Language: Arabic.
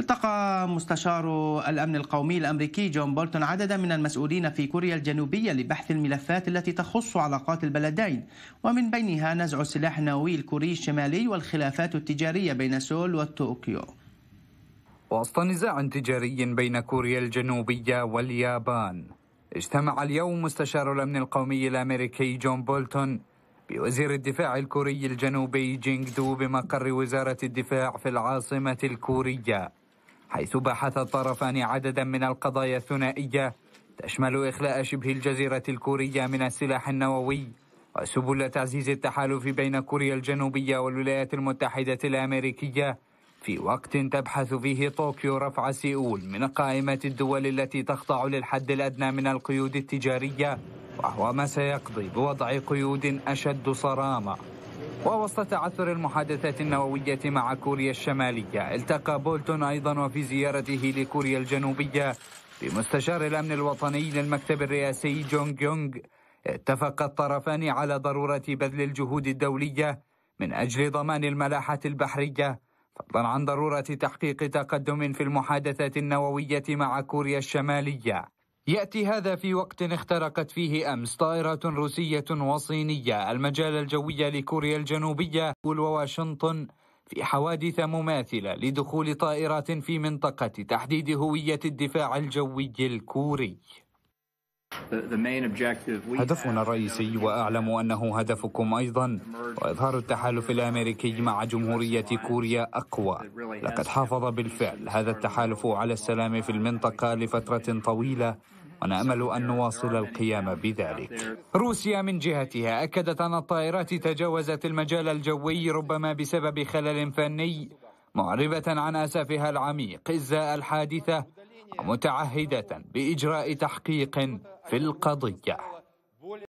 التقى مستشار الأمن القومي الأمريكي جون بولتون عددا من المسؤولين في كوريا الجنوبية لبحث الملفات التي تخص علاقات البلدين ومن بينها نزع السلاح النووي الكوري الشمالي والخلافات التجارية بين سول وطوكيو وسط نزاع تجاري بين كوريا الجنوبية واليابان اجتمع اليوم مستشار الأمن القومي الأمريكي جون بولتون بوزير الدفاع الكوري الجنوبي جينغ دو بمقر وزارة الدفاع في العاصمة الكورية حيث بحث الطرفان عددا من القضايا الثنائية تشمل إخلاء شبه الجزيرة الكورية من السلاح النووي وسبل تعزيز التحالف بين كوريا الجنوبية والولايات المتحدة الأمريكية في وقت تبحث فيه طوكيو رفع سيئول من قائمة الدول التي تخضع للحد الأدنى من القيود التجارية وهو ما سيقضي بوضع قيود أشد صرامة ووسط تعثر المحادثات النووية مع كوريا الشمالية التقى بولتون أيضا وفي زيارته لكوريا الجنوبية بمستشار الأمن الوطني للمكتب الرئاسي جونغ يونغ اتفق الطرفان على ضرورة بذل الجهود الدولية من أجل ضمان الملاحة البحرية فضلا عن ضرورة تحقيق تقدم في المحادثات النووية مع كوريا الشمالية يأتي هذا في وقت اخترقت فيه أمس طائرات روسية وصينية المجال الجوي لكوريا الجنوبية وواشنطن في حوادث مماثلة لدخول طائرات في منطقة تحديد هوية الدفاع الجوي الكوري هدفنا الرئيسي واعلم انه هدفكم ايضا واظهار التحالف الامريكي مع جمهوريه كوريا اقوى لقد حافظ بالفعل هذا التحالف على السلام في المنطقه لفتره طويله ونامل ان نواصل القيام بذلك. روسيا من جهتها اكدت ان الطائرات تجاوزت المجال الجوي ربما بسبب خلل فني معربه عن اسفها العميق ازاء الحادثه متعهدة بإجراء تحقيق في القضية